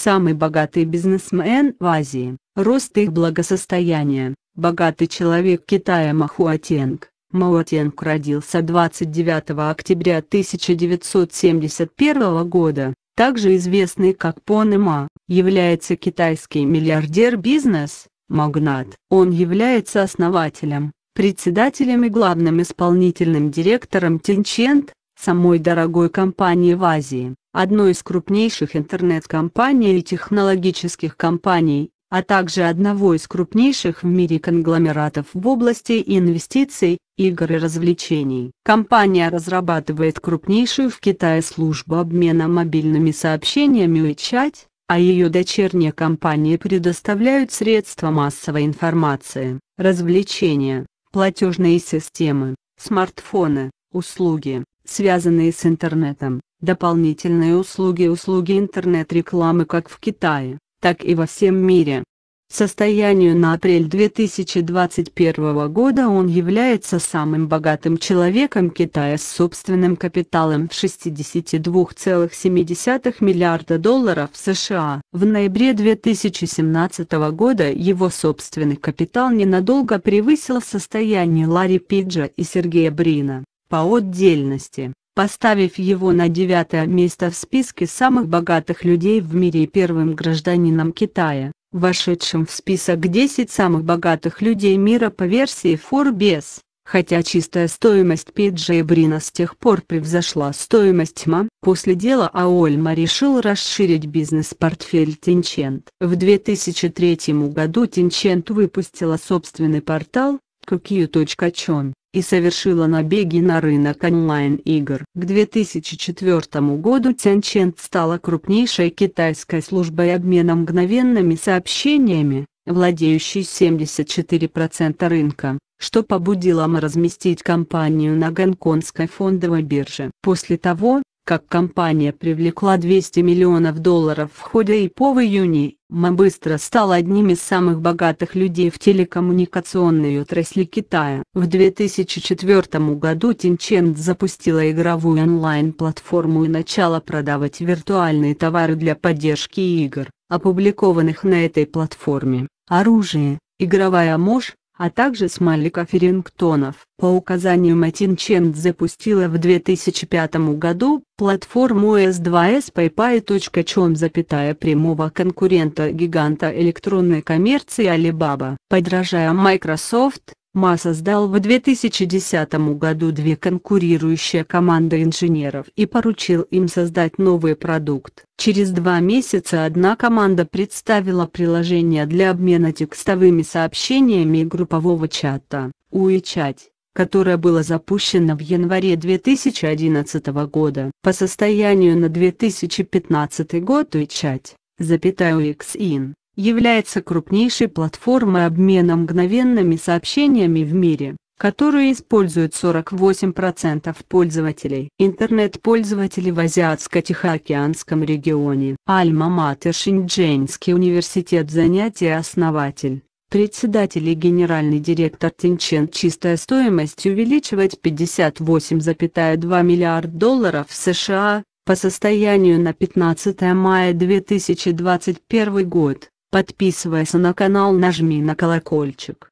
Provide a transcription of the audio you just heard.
самый богатый бизнесмен в Азии. Рост их благосостояния. Богатый человек Китая Махуатенг. Мауатенг родился 29 октября 1971 года, также известный как Понема, является китайский миллиардер-бизнес, магнат. Он является основателем, председателем и главным исполнительным директором Тинчент, самой дорогой компании в Азии, одной из крупнейших интернет-компаний и технологических компаний, а также одного из крупнейших в мире конгломератов в области инвестиций, игр и развлечений. Компания разрабатывает крупнейшую в Китае службу обмена мобильными сообщениями WeChat, а ее дочерние компании предоставляют средства массовой информации, развлечения, платежные системы, смартфоны, услуги, связанные с интернетом, дополнительные услуги и услуги интернет-рекламы как в Китае, так и во всем мире. Состоянию на апрель 2021 года он является самым богатым человеком Китая с собственным капиталом в 62,7 миллиарда долларов США. В ноябре 2017 года его собственный капитал ненадолго превысил состояние Ларри Пиджа и Сергея Брина по отдельности, поставив его на девятое место в списке самых богатых людей в мире и первым гражданином Китая, вошедшим в список 10 самых богатых людей мира по версии Forbes хотя чистая стоимость Пиджей Брина с тех пор превзошла стоимость МА. После дела Аольма решил расширить бизнес-портфель Тинчент. В 2003 году Тинчент выпустила собственный портал, Kukyu.com, и совершила набеги на рынок онлайн-игр. К 2004 году Тяньчен стала крупнейшей китайской службой обмена мгновенными сообщениями, владеющей 74% рынка что побудило МА разместить компанию на гонконгской фондовой бирже. После того, как компания привлекла 200 миллионов долларов в ходе IPO в июне, Ма быстро стал одним из самых богатых людей в телекоммуникационной отрасли Китая. В 2004 году Tencent запустила игровую онлайн-платформу и начала продавать виртуальные товары для поддержки игр, опубликованных на этой платформе. Оружие, игровая мощь, а также смайликов и рингтонов. По указанию Матин Ченд запустила в 2005 году платформу S2S PayPay.com запятая прямого конкурента гиганта электронной коммерции Alibaba. Подражая Microsoft, МА создал в 2010 году две конкурирующие команды инженеров и поручил им создать новый продукт. Через два месяца одна команда представила приложение для обмена текстовыми сообщениями группового чата УиЧат, которое было запущено в январе 2011 года. По состоянию на 2015 год УиЧат запятая Уиксин является крупнейшей платформой обмена мгновенными сообщениями в мире, которую используют 48% пользователей. Интернет-пользователи в Азиатско-Тихоокеанском регионе. Альма-Матер Шинджэньский университет занятий основатель председатель и генеральный директор Тинчен чистая стоимость увеличивать 58,2 миллиард долларов США, по состоянию на 15 мая 2021 год. Подписывайся на канал нажми на колокольчик.